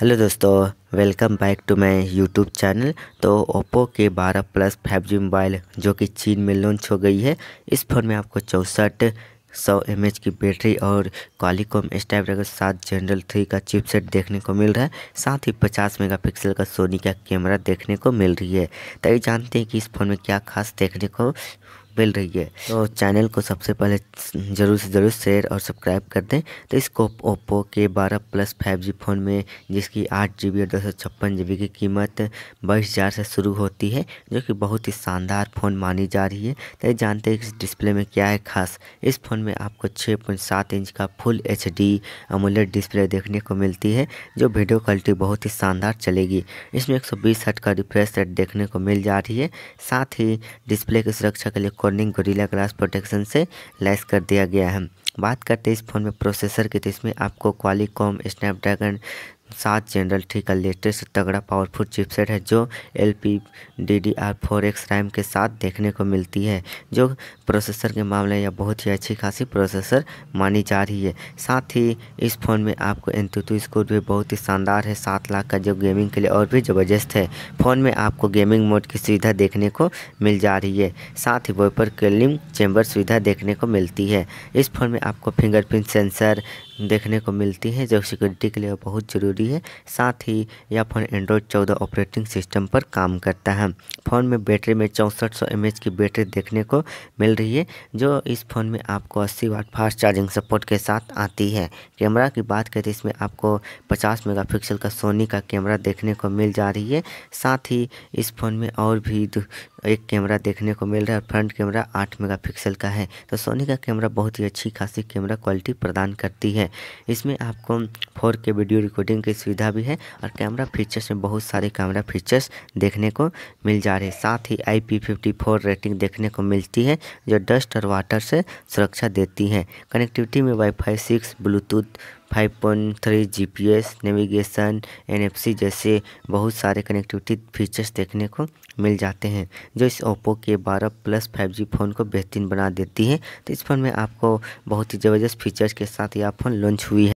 hello दोस्तों welcome back to my YouTube channel तो Oppo के 12 प्लस जी मोबाइल जो कि चीन में लॉन्च हो गई है इस फ़ोन में आपको चौंसठ सौ एम की बैटरी और क्वालिकॉम स्नैपड्रैगन सात जनरल थ्री का चिपसेट देखने को मिल रहा है साथ ही 50 मेगापिक्सल का सोनी का कैमरा देखने को मिल रही है तो ये जानते हैं कि इस फ़ोन में क्या खास देखने को मिल रही है तो चैनल को सबसे पहले ज़रूर से ज़रूर शेयर और सब्सक्राइब कर दें तो इसको ओप्पो के 12 प्लस 5G फ़ोन में जिसकी आठ जी और दो सौ की कीमत बाईस हज़ार से शुरू होती है जो कि बहुत ही शानदार फ़ोन मानी जा रही है तो ये जानते हैं इस डिस्प्ले में क्या है खास इस फ़ोन में आपको 6.7 इंच का फुल एच डी डिस्प्ले देखने को मिलती है जो वीडियो क्वालिटी बहुत ही शानदार चलेगी इसमें एक सौ का रिफ्रेश रेट देखने को मिल जा रही है साथ ही डिस्प्ले की सुरक्षा के लिए अकॉर्डिंग गोरिल्ला ग्लास प्रोटेक्शन से लैस कर दिया गया है बात करते हैं इस फ़ोन में प्रोसेसर की तो इसमें आपको क्वालिकॉम स्नैपड्रैगन सात जनरल ठीक है लेटेस्ट तगड़ा पावरफुल चिपसेट है जो L P D D R four X RAM के साथ देखने को मिलती है जो प्रोसेसर के मामले में बहुत ही अच्छी खासी प्रोसेसर मानी जा रही है साथ ही इस फ़ोन में आपको एंतुतु स्कोर भी बहुत ही शानदार है सात लाख का जो गेमिंग के लिए और भी ज़बरदस्त है फ़ोन में आपको गेमिंग मोड की सुविधा देखने को मिल जा रही है साथ ही वेपर कलिंग चैम्बर सुविधा देखने को मिलती है इस फ़ोन में आपको फिंगरप्रिंट सेंसर देखने को मिलती है जो सिक्योरिटी के लिए बहुत ज़रूरी है साथ ही यह फ़ोन एंड्रॉयड चौदह ऑपरेटिंग सिस्टम पर काम करता है फ़ोन में बैटरी में चौंसठ सौ की बैटरी देखने को मिल रही है जो इस फ़ोन में आपको अस्सी वाट फास्ट चार्जिंग सपोर्ट के साथ आती है कैमरा की बात करें तो इसमें आपको पचास मेगापिक्सल का सोनी का कैमरा देखने को मिल जा रही है साथ ही इस फ़ोन में और भी एक कैमरा देखने को मिल रहा है फ्रंट कैमरा आठ मेगा का है तो सोनी का कैमरा बहुत ही अच्छी खासी कैमरा क्वालिटी प्रदान करती है है इसमें आपको फोर के वीडियो रिकॉर्डिंग की सुविधा भी है और कैमरा फीचर्स में बहुत सारे कैमरा फीचर्स देखने को मिल जा रहे हैं साथ ही आई पी रेटिंग देखने को मिलती है जो डस्ट और वाटर से सुरक्षा देती है कनेक्टिविटी में WiFi six Bluetooth 5.3 S navigation सी जैसे बहुत सारे कनेक्टिविटी फीचर्स देखने को मिल जाते हैं जो इस ओप्पो के 12 प्लस 5G फ़ोन को बेहतरीन बना देती है तो इस फ़ोन में आपको बहुत ही ज़बरदस्त फीचर्स के साथ यह फ़ोन लॉन्च हुई है